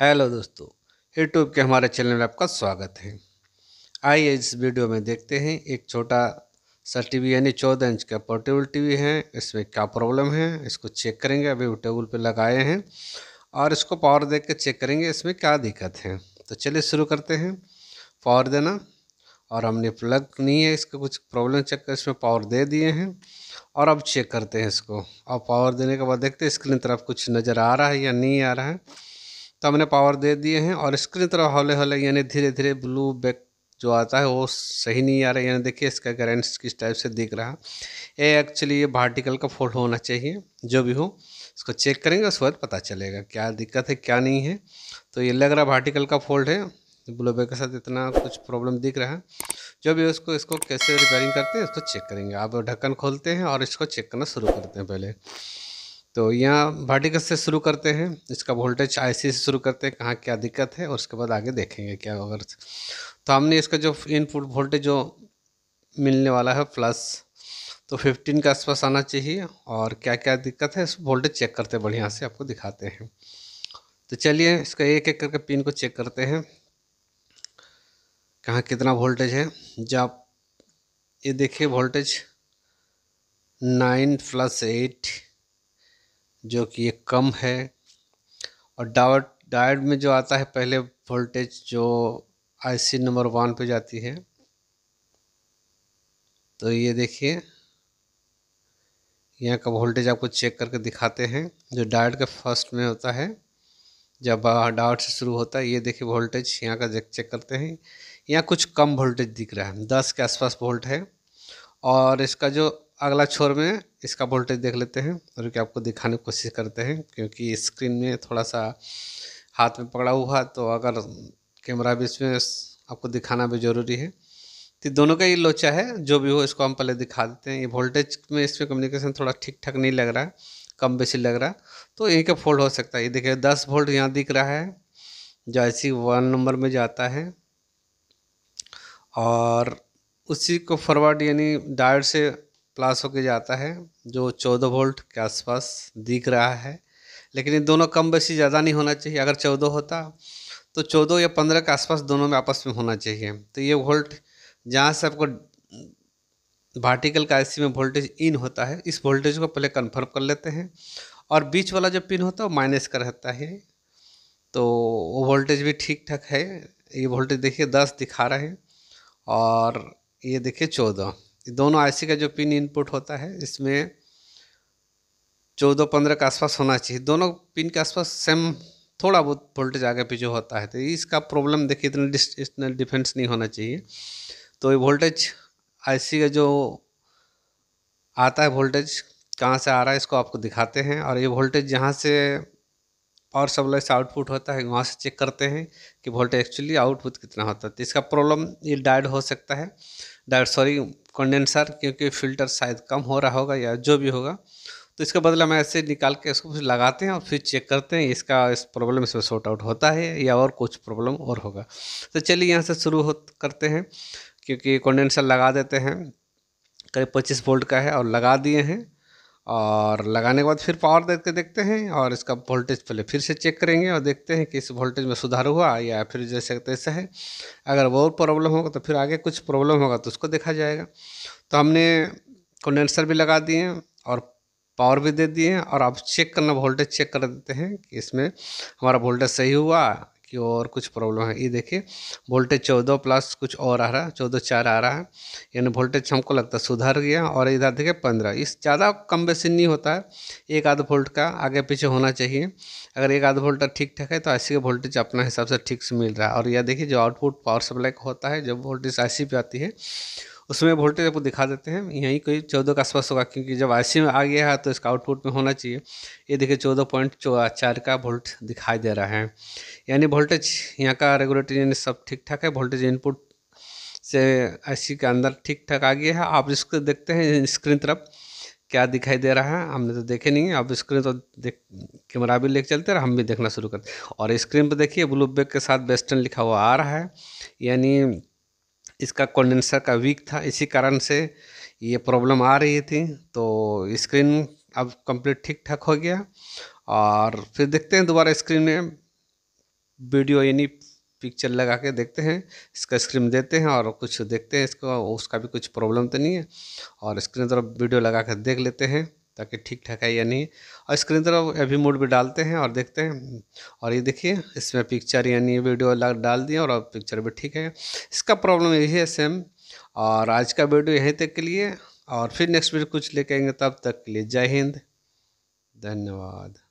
hello दोस्तों YouTube के हमारे चैनल में आपका स्वागत है आइए इस वीडियो में देखते हैं एक छोटा सा टीवी यानी चौदह इंच का पोर्टेबल टीवी है इसमें क्या प्रॉब्लम है इसको चेक करेंगे अभी वो टेबल पर लगाए हैं और इसको पावर देख कर चेक करेंगे इसमें क्या दिक्कत है तो चलिए शुरू करते हैं पावर देना और हमने प्लग नहीं है इसका कुछ प्रॉब्लम चेक कर इसमें पावर दे दिए हैं और अब चेक करते हैं इसको और पावर देने के बाद देखते हैं स्क्रीन तरफ कुछ नज़र आ रहा है या नहीं आ रहा है तो हमने पावर दे दिए हैं और स्क्रीन तरफ हौले हौले यानी धीरे धीरे ब्लू बैक जो आता है वो सही नहीं आ रहा है यानी देखिए इसका करेंट्स किस टाइप से दिख रहा ये एक्चुअली ये भार्टिकल का फोल्ड होना चाहिए जो भी हो इसको चेक करेंगे उसके बाद पता चलेगा क्या दिक्कत है क्या नहीं है तो ये लग रहा भार्टिकल का फोल्ड है ब्लू बैग के साथ इतना कुछ प्रॉब्लम दिख रहा है जो भी उसको इसको कैसे रिपेयरिंग करते हैं इसको चेक करेंगे आप ढक्कन खोलते हैं और इसको चेक करना शुरू करते हैं पहले तो यहाँ वर्टिकल से शुरू करते हैं इसका वोल्टेज आईसी से शुरू करते हैं कहाँ क्या दिक्कत है और उसके बाद आगे देखेंगे क्या अगर तो हमने इसका जो इनपुट वोल्टेज जो मिलने वाला है प्लस तो 15 के आसपास आना चाहिए और क्या क्या दिक्कत है इस वोल्टेज चेक करते हैं बढ़िया से आपको दिखाते हैं तो चलिए इसका एक एक करके पिन को चेक करते हैं कहाँ कितना वोल्टेज है जब ये देखिए वोल्टेज नाइन प्लस एट जो कि ये कम है और डावट डायड में जो आता है पहले वोल्टेज जो आईसी नंबर वन पे जाती है तो ये देखिए यहाँ का वोल्टेज आपको चेक करके दिखाते हैं जो डायड का फर्स्ट में होता है जब डावट से शुरू होता है ये देखिए वोल्टेज यहाँ का चेक करते हैं यहाँ कुछ कम वोल्टेज दिख रहा है दस के आसपास वोल्ट है और इसका जो अगला छोर में इसका वोल्टेज देख लेते हैं और कि आपको दिखाने की कोशिश करते हैं क्योंकि स्क्रीन में थोड़ा सा हाथ में पकड़ा हुआ तो अगर कैमरा भी इसमें आपको दिखाना भी ज़रूरी है तो दोनों का ये लोचा है जो भी हो इसको हम पहले दिखा देते हैं ये वोल्टेज में इसमें कम्युनिकेशन थोड़ा ठीक ठाक नहीं लग रहा कम बेसी लग रहा तो यहीं का फोल्ड हो सकता है ये देखिए दस वोल्ट यहाँ दिख रहा है जो ऐसी वन नंबर में जाता है और उसी को फॉरवर्ड यानी डायोड से प्लास होके जाता है जो चौदह वोल्ट के आसपास दिख रहा है लेकिन ये दोनों कम बेसी ज़्यादा नहीं होना चाहिए अगर चौदह होता तो चौदह या पंद्रह के आसपास दोनों में आपस में होना चाहिए तो ये वोल्ट जहाँ से आपको भार्टिकल का आईसी में वोल्टेज इन होता है इस वोल्टेज को पहले कन्फर्म कर लेते हैं और बीच वाला जो पिन होता है वो माइनस का रहता है तो वो वोल्टेज भी ठीक ठाक है ये वोल्टेज देखिए दस दिखा रहे हैं और ये देखिए चौदह दोनों आईसी का जो पिन इनपुट होता है इसमें चौदह पंद्रह के आसपास होना चाहिए दोनों पिन के आसपास सेम थोड़ा बहुत वोल्टेज आगे पीछे होता है तो इसका प्रॉब्लम देखिए इतना इतना डिफेंस नहीं होना चाहिए तो ये वोल्टेज आईसी का जो आता है वोल्टेज कहाँ से आ रहा है इसको आपको दिखाते हैं और ये वोल्टेज जहाँ से और सप्लाई से आउटपुट होता है वहाँ से चेक करते हैं कि वोल्टेज एक्चुअली आउटपुट कितना होता है तो इसका प्रॉब्लम ये डायड हो सकता है डाइट सॉरी कंडेंसर क्योंकि फ़िल्टर शायद कम हो रहा होगा या जो भी होगा तो इसका बदला हम ऐसे निकाल के इसको लगाते हैं और फिर चेक करते हैं इसका इस प्रॉब्लम इसमें शॉर्ट आउट होता है या और कुछ प्रॉब्लम और होगा तो चलिए यहाँ से शुरू हो करते हैं क्योंकि कंडेंसर लगा देते हैं करीब पच्चीस वोल्ट का है और लगा दिए हैं और लगाने के बाद फिर पावर दे के देखते हैं और इसका वोल्टेज पहले फिर से चेक करेंगे और देखते हैं कि इस वोल्टेज में सुधार हुआ या फिर जैसे तैसे है अगर वो प्रॉब्लम होगा तो फिर आगे कुछ प्रॉब्लम होगा तो उसको देखा जाएगा तो हमने कंडेंसर भी लगा दिए और पावर भी दे दिए और आप चेक करना वोल्टेज चेक कर देते हैं कि इसमें हमारा वोल्टेज सही हुआ कि और कुछ प्रॉब्लम है ये देखिए वोल्टेज चौदह प्लस कुछ और आ रहा है चौदह चार आ रहा है यानी वोल्टेज हमको लगता है सुधर गया और इधर देखिए पंद्रह इस ज़्यादा कम बेसिन नहीं होता है एक आध वोल्ट का आगे पीछे होना चाहिए अगर एक आध वोल्ट ठीक ठाक है तो ऐसे का वोल्टेज अपना हिसाब से ठीक से मिल रहा है और यह देखिए जो आउटपुट पावर सप्लाई का होता है जब वोल्टेज ऐसी पे आती है उसमें वोल्टेज आपको दिखा देते हैं यहीं कोई चौदह के आसपास होगा क्योंकि जब आई में आ गया है तो इसका आउटपुट में होना चाहिए ये देखिए चौदह पॉइंट चार का वोल्ट दिखाई दे रहा है यानी वोल्टेज यहाँ का रेगुलेटर यानी सब ठीक ठाक है वोल्टेज इनपुट से आई के अंदर ठीक ठाक आ गया है आप इसको देखते हैं स्क्रीन तरफ क्या दिखाई दे रहा है हमने तो देखे नहीं है अब स्क्रीन तो देख कैमरा भी लेके चलते और हम भी देखना शुरू करते और स्क्रीन पर देखिए ब्लू बैग के साथ वेस्टर्न लिखा हुआ आ रहा है यानी इसका कंडेंसर का वीक था इसी कारण से ये प्रॉब्लम आ रही थी तो स्क्रीन अब कंप्लीट ठीक ठाक हो गया और फिर देखते हैं दोबारा स्क्रीन में वीडियो यानी पिक्चर लगा के देखते हैं इसका स्क्रीन देते हैं और कुछ देखते हैं इसको उसका भी कुछ प्रॉब्लम तो नहीं है और स्क्रीन तरफ वीडियो लगा कर देख लेते हैं ताकि ठीक ठाक है या नहीं और स्क्रीन तरफ अभी मोड भी डालते हैं और देखते हैं और ये देखिए इसमें पिक्चर यानी वीडियो डाल दिए और पिक्चर भी ठीक है इसका प्रॉब्लम यही है सेम और आज का वीडियो यहीं तक के लिए और फिर नेक्स्ट वीडियो कुछ लेके आएंगे तब तक के लिए जय हिंद धन्यवाद